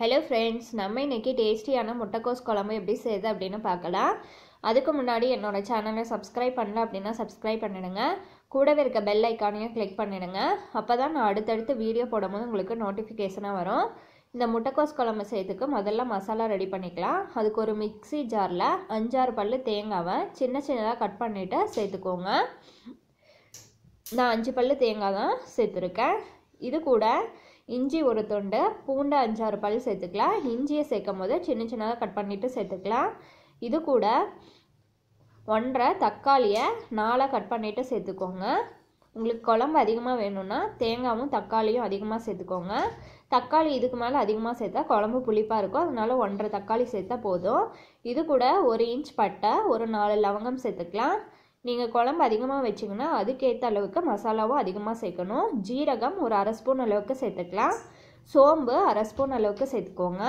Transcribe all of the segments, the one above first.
hello friends நம்ம இன்னைக்கு டேஸ்டியான முட்டைக்கோஸ் குழம்பு எப்படி செய்யுது அப்படின்னு பார்க்கலாம் அதுக்கு முன்னாடி என்னோடய சேனலை சப்ஸ்கிரைப் பண்ணல அப்படின்னா சப்ஸ்கிரைப் பண்ணிடுங்க கூடவே இருக்க பெல் ஐக்கானையும் கிளிக் பண்ணிடுங்க அப்போ தான் நான் அடுத்தடுத்து வீடியோ போடும்போது உங்களுக்கு நோட்டிஃபிகேஷனாக வரும் இந்த முட்டைக்கோஸ் குழம்பு செய்யறதுக்கு முதல்ல மசாலா ரெடி பண்ணிக்கலாம் அதுக்கு ஒரு மிக்சி ஜாரில் அஞ்சாறு பல் தேங்காவை சின்ன சின்னதாக கட் பண்ணிவிட்டு சேர்த்துக்கோங்க நான் அஞ்சு பல் தேங்காய் தான் சேர்த்துருக்கேன் இது கூட இஞ்சி ஒரு தொண்டு பூண்டு அஞ்சாறு பல் சேர்த்துக்கலாம் இஞ்சியை சேர்க்கும் போது சின்ன சின்னதாக கட் பண்ணிவிட்டு சேர்த்துக்கலாம் இது கூட ஒன்றரை தக்காளியை நாலாக கட் பண்ணிவிட்டு சேர்த்துக்கோங்க உங்களுக்கு குழம்பு அதிகமாக வேணும்னா தேங்காயும் தக்காளியும் அதிகமாக சேர்த்துக்கோங்க தக்காளி இதுக்கு மேலே அதிகமாக சேர்த்தா குழம்பு புளிப்பாக இருக்கும் அதனால ஒன்றரை தக்காளி சேர்த்தா போதும் இது கூட ஒரு இன்ச் பட்டை ஒரு நாலு லவங்கம் சேர்த்துக்கலாம் நீங்கள் குழம்பு அதிகமாக வச்சிங்கன்னா அதுக்கேற்ற அளவுக்கு மசாலாவும் அதிகமாக சேர்க்கணும் ஜீரகம் ஒரு அரை ஸ்பூன் அளவுக்கு சேர்த்துக்கலாம் சோம்பு அரை ஸ்பூன் அளவுக்கு சேர்த்துக்கோங்க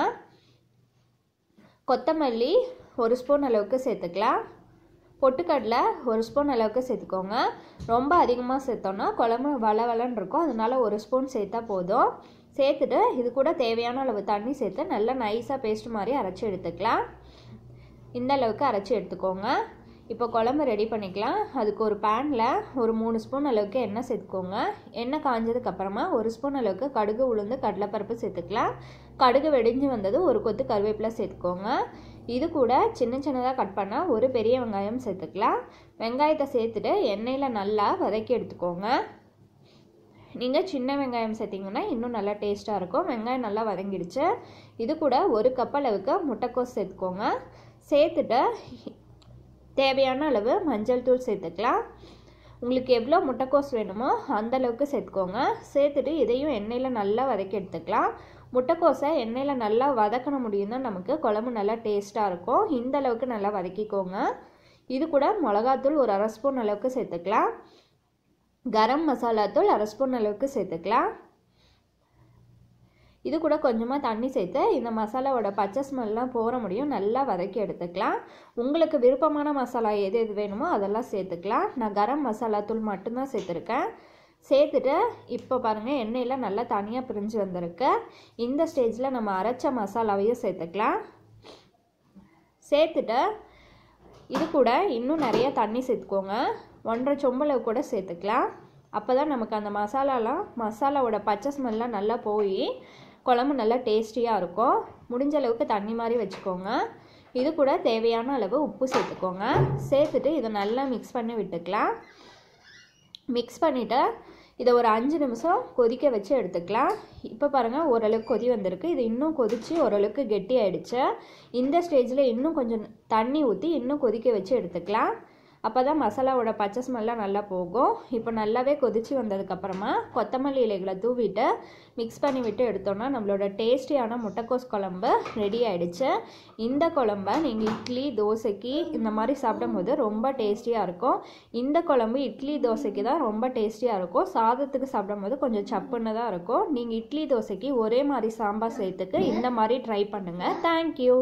கொத்தமல்லி ஒரு ஸ்பூன் அளவுக்கு சேர்த்துக்கலாம் பொட்டுக்கடலை ஒரு ஸ்பூன் அளவுக்கு சேர்த்துக்கோங்க ரொம்ப அதிகமாக சேர்த்தோன்னா குழம்பு வள வளன்னு இருக்கும் அதனால ஒரு ஸ்பூன் சேர்த்தா போதும் சேர்த்துட்டு இது கூட தேவையான அளவு தண்ணி சேர்த்து நல்லா நைஸாக பேஸ்ட் மாதிரி அரைச்சி எடுத்துக்கலாம் இந்த அளவுக்கு அரைச்சி எடுத்துக்கோங்க இப்போ குழம்பு ரெடி பண்ணிக்கலாம் அதுக்கு ஒரு பேனில் ஒரு மூணு ஸ்பூன் அளவுக்கு எண்ணெய் சேர்த்துக்கோங்க எண்ணெய் காஞ்சதுக்கப்புறமா ஒரு ஸ்பூன் அளவுக்கு கடுகு உளுந்து கடலைப்பருப்பு சேர்த்துக்கலாம் கடுகு வெடிஞ்சு வந்தது ஒரு கொத்து கருவேப்பிலை சேர்த்துக்கோங்க இது கூட சின்ன சின்னதாக கட் பண்ணால் ஒரு பெரிய வெங்காயம் சேர்த்துக்கலாம் வெங்காயத்தை சேர்த்துட்டு எண்ணெயில் நல்லா வதக்கி எடுத்துக்கோங்க நீங்கள் சின்ன வெங்காயம் சேர்த்திங்கன்னா இன்னும் நல்லா டேஸ்ட்டாக இருக்கும் வெங்காயம் நல்லா வதங்கிடுச்சு இது கூட ஒரு கப் அளவுக்கு முட்டைக்கோஸ் சேர்த்துக்கோங்க சேர்த்துட்டு தேவையான அளவு மஞ்சள் தூள் சேர்த்துக்கலாம் உங்களுக்கு எவ்வளோ முட்டைக்கோஸ் வேணுமோ அந்தளவுக்கு சேர்த்துக்கோங்க சேர்த்துட்டு இதையும் எண்ணெயில் நல்லா வதக்கி எடுத்துக்கலாம் முட்டைக்கோஸை எண்ணெயில் நல்லா வதக்கின முடியும் தான் நமக்கு குழம்பு நல்லா டேஸ்ட்டாக இருக்கும் இந்த அளவுக்கு நல்லா வதக்கிக்கோங்க இது கூட மிளகாத்தூள் ஒரு அரை ஸ்பூன் அளவுக்கு சேர்த்துக்கலாம் கரம் மசாலா தூள் அரை ஸ்பூன் அளவுக்கு சேர்த்துக்கலாம் இது கூட கொஞ்சமாக தண்ணி சேர்த்து இந்த மசாலாவோட பச்சை ஸ்மெல்லாம் போகிற முடியும் நல்லா வதக்கி எடுத்துக்கலாம் உங்களுக்கு விருப்பமான மசாலா எது எது வேணுமோ அதெல்லாம் சேர்த்துக்கலாம் நான் கரம் மசாலா தூள் மட்டும்தான் சேர்த்துருக்கேன் சேர்த்துட்டு இப்போ பாருங்கள் எண்ணெயில் நல்லா தனியாக பிரிஞ்சு வந்திருக்கு இந்த ஸ்டேஜில் நம்ம அரைச்ச மசாலாவையும் சேர்த்துக்கலாம் சேர்த்துட்டு இது கூட இன்னும் நிறைய தண்ணி சேர்த்துக்கோங்க ஒன்றரை சொம்பளவு கூட சேர்த்துக்கலாம் அப்போ தான் நமக்கு அந்த மசாலாலாம் மசாலாவோட பச்சை ஸ்மெல்லாம் நல்லா போய் குழம்பு நல்லா டேஸ்டியாக இருக்கும் முடிஞ்ச அளவுக்கு தண்ணி மாதிரி வச்சுக்கோங்க இது கூட தேவையான அளவு உப்பு சேர்த்துக்கோங்க சேர்த்துட்டு இதை நல்லா மிக்ஸ் பண்ணி விட்டுக்கலாம் மிக்ஸ் பண்ணிவிட்டு இதை ஒரு அஞ்சு நிமிஷம் கொதிக்க வச்சு எடுத்துக்கலாம் இப்போ பாருங்கள் ஓரளவுக்கு கொதி வந்திருக்கு இது இன்னும் கொதித்து ஓரளவுக்கு கெட்டி ஆகிடுச்சு இந்த ஸ்டேஜில் இன்னும் கொஞ்சம் தண்ணி ஊற்றி இன்னும் கொதிக்க வச்சு எடுத்துக்கலாம் அப்போ தான் மசாலாவோட பச்சை ஸ்மெல்லாம் நல்லா போகும் இப்போ நல்லாவே கொதிச்சு வந்ததுக்கப்புறமா கொத்தமல்லி இலைகளை தூவிட்டு மிக்ஸ் பண்ணி விட்டு எடுத்தோம்னா நம்மளோட டேஸ்டியான முட்டைக்கோஸ் குழம்பு ரெடி ஆகிடுச்சு இந்த குழம்ப நீங்கள் இட்லி தோசைக்கு இந்த மாதிரி சாப்பிடும் போது ரொம்ப டேஸ்டியாக இருக்கும் இந்த குழம்பு இட்லி தோசைக்கு தான் ரொம்ப டேஸ்டியாக இருக்கும் சாதத்துக்கு சாப்பிடும்போது கொஞ்சம் சப்புன்னு தான் இருக்கும் நீங்கள் இட்லி தோசைக்கு ஒரே மாதிரி சாம்பார் செய்யறதுக்கு இந்த மாதிரி ட்ரை பண்ணுங்கள் தேங்க்யூ